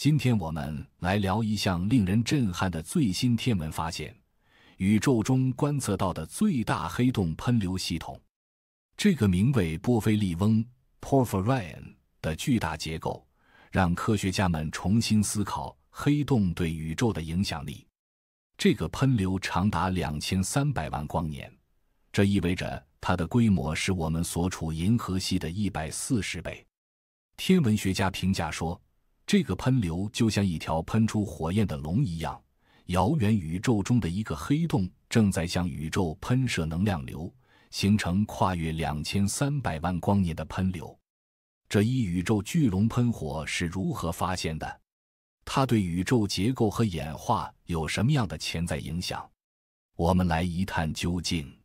今天我们来聊一项令人震撼的最新天文发现：宇宙中观测到的最大黑洞喷流系统。这个名为波菲利翁 p o r f i r i a n 的巨大结构，让科学家们重新思考黑洞对宇宙的影响力。这个喷流长达两千三百万光年，这意味着它的规模是我们所处银河系的一百四十倍。天文学家评价说。这个喷流就像一条喷出火焰的龙一样，遥远宇宙中的一个黑洞正在向宇宙喷射能量流，形成跨越两千三百万光年的喷流。这一宇宙巨龙喷火是如何发现的？它对宇宙结构和演化有什么样的潜在影响？我们来一探究竟。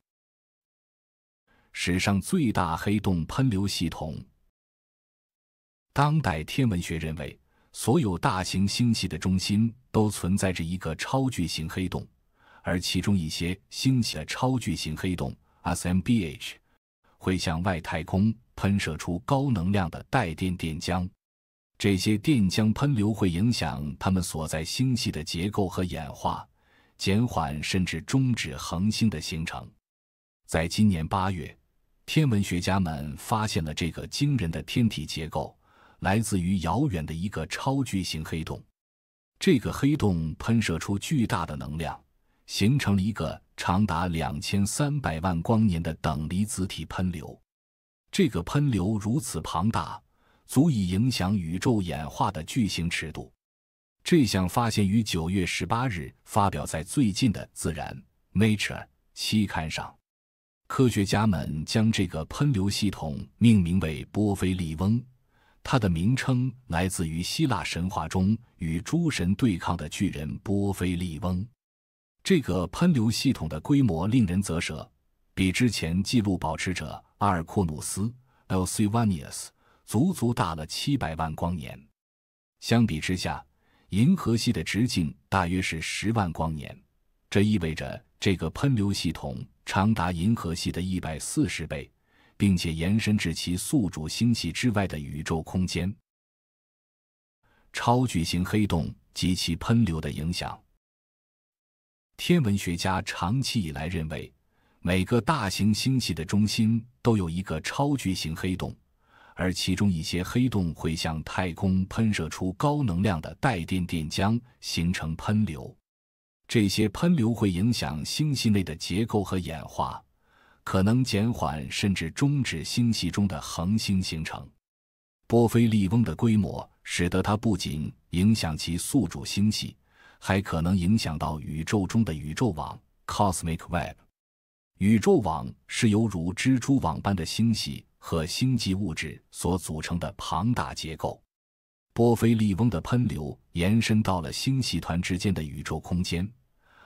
史上最大黑洞喷流系统，当代天文学认为。所有大型星系的中心都存在着一个超巨型黑洞，而其中一些星系的超巨型黑洞 （SMBH） 会向外太空喷射出高能量的带电电浆。这些电浆喷流会影响它们所在星系的结构和演化，减缓甚至终止恒星的形成。在今年八月，天文学家们发现了这个惊人的天体结构。来自于遥远的一个超巨型黑洞，这个黑洞喷射出巨大的能量，形成了一个长达两千三百万光年的等离子体喷流。这个喷流如此庞大，足以影响宇宙演化的巨型尺度。这项发现于九月十八日发表在最近的《自然》Nature 期刊上。科学家们将这个喷流系统命名为波菲利翁。它的名称来自于希腊神话中与诸神对抗的巨人波菲利翁。这个喷流系统的规模令人咋舌，比之前记录保持者阿尔库努斯 （Alcuvanus） 足足大了七百万光年。相比之下，银河系的直径大约是十万光年，这意味着这个喷流系统长达银河系的一百四十倍。并且延伸至其宿主星系之外的宇宙空间。超巨型黑洞及其喷流的影响。天文学家长期以来认为，每个大型星系的中心都有一个超巨型黑洞，而其中一些黑洞会向太空喷射出高能量的带电电浆，形成喷流。这些喷流会影响星系内的结构和演化。可能减缓甚至终止星系中的恒星形成。波菲利翁的规模使得它不仅影响其宿主星系，还可能影响到宇宙中的宇宙网 （cosmic web）。宇宙网是由如蜘蛛网般的星系和星际物质所组成的庞大结构。波菲利翁的喷流延伸到了星系团之间的宇宙空间。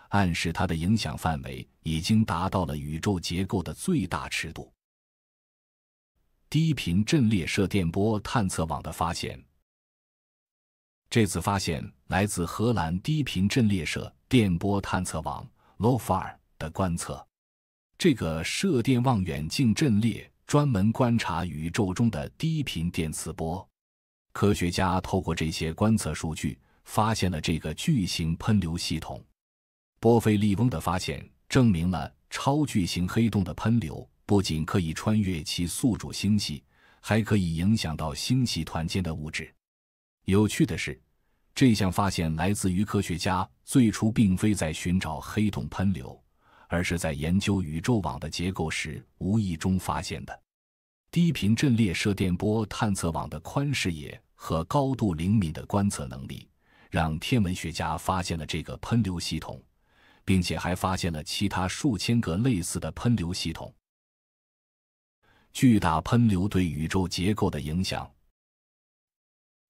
暗示它的影响范围已经达到了宇宙结构的最大尺度。低频阵列射电波探测网的发现，这次发现来自荷兰低频阵列射电波探测网 LOFAR 的观测。这个射电望远镜阵列专门观察宇宙中的低频电磁波。科学家透过这些观测数据，发现了这个巨型喷流系统。波菲利翁的发现证明了超巨型黑洞的喷流不仅可以穿越其宿主星系，还可以影响到星系团间的物质。有趣的是，这项发现来自于科学家最初并非在寻找黑洞喷流，而是在研究宇宙网的结构时无意中发现的。低频阵列射电波探测网的宽视野和高度灵敏的观测能力，让天文学家发现了这个喷流系统。并且还发现了其他数千个类似的喷流系统。巨大喷流对宇宙结构的影响，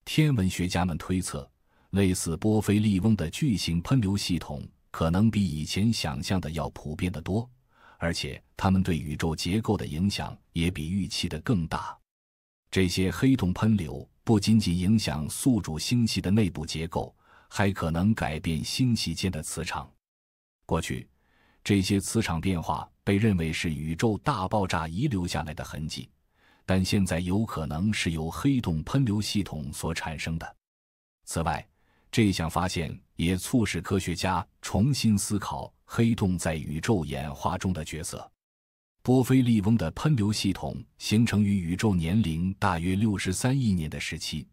天文学家们推测，类似波菲利翁的巨型喷流系统可能比以前想象的要普遍得多，而且它们对宇宙结构的影响也比预期的更大。这些黑洞喷流不仅仅影响宿主星系的内部结构，还可能改变星系间的磁场。过去，这些磁场变化被认为是宇宙大爆炸遗留下来的痕迹，但现在有可能是由黑洞喷流系统所产生的。此外，这项发现也促使科学家重新思考黑洞在宇宙演化中的角色。波菲利翁的喷流系统形成于宇宙年龄大约六十三亿年的时期，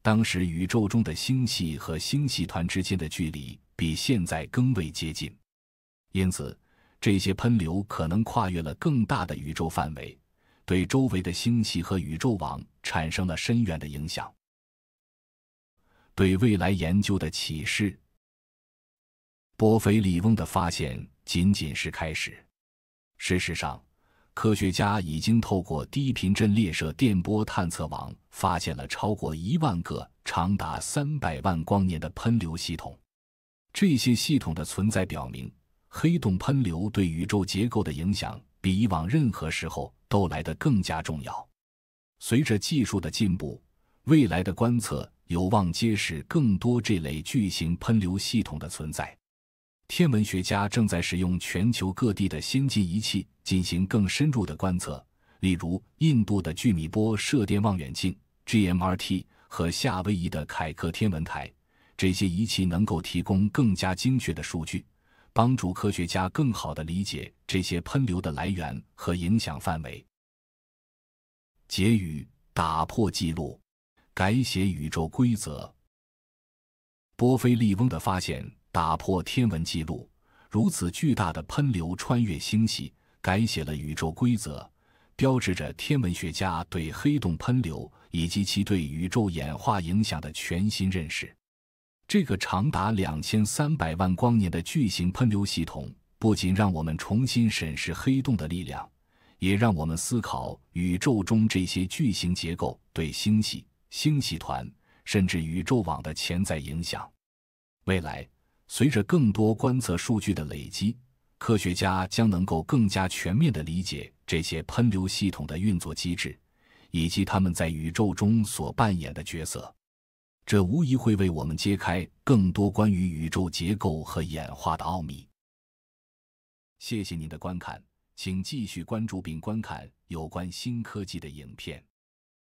当时宇宙中的星系和星系团之间的距离比现在更为接近。因此，这些喷流可能跨越了更大的宇宙范围，对周围的星系和宇宙网产生了深远的影响。对未来研究的启示，波菲里翁的发现仅仅是开始。事实上，科学家已经透过低频阵列射电波探测网发现了超过一万个长达三百万光年的喷流系统。这些系统的存在表明。黑洞喷流对宇宙结构的影响比以往任何时候都来得更加重要。随着技术的进步，未来的观测有望揭示更多这类巨型喷流系统的存在。天文学家正在使用全球各地的先进仪器进行更深入的观测，例如印度的巨米波射电望远镜 （G.M.R.T.） 和夏威夷的凯克天文台。这些仪器能够提供更加精确的数据。帮助科学家更好地理解这些喷流的来源和影响范围。结语：打破记录，改写宇宙规则。波菲利翁的发现打破天文记录，如此巨大的喷流穿越星系，改写了宇宙规则，标志着天文学家对黑洞喷流以及其对宇宙演化影响的全新认识。这个长达两千三百万光年的巨型喷流系统，不仅让我们重新审视黑洞的力量，也让我们思考宇宙中这些巨型结构对星系、星系团甚至宇宙网的潜在影响。未来，随着更多观测数据的累积，科学家将能够更加全面地理解这些喷流系统的运作机制，以及他们在宇宙中所扮演的角色。这无疑会为我们揭开更多关于宇宙结构和演化的奥秘。谢谢您的观看，请继续关注并观看有关新科技的影片。